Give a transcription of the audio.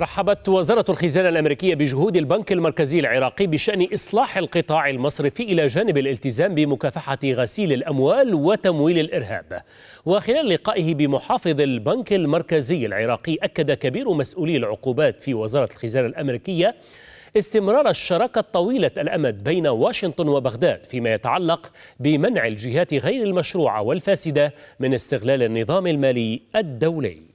رحبت وزارة الخزانة الأمريكية بجهود البنك المركزي العراقي بشأن إصلاح القطاع المصرفي إلى جانب الالتزام بمكافحة غسيل الأموال وتمويل الإرهاب وخلال لقائه بمحافظ البنك المركزي العراقي أكد كبير مسؤولي العقوبات في وزارة الخزانة الأمريكية استمرار الشراكة الطويلة الأمد بين واشنطن وبغداد فيما يتعلق بمنع الجهات غير المشروعة والفاسدة من استغلال النظام المالي الدولي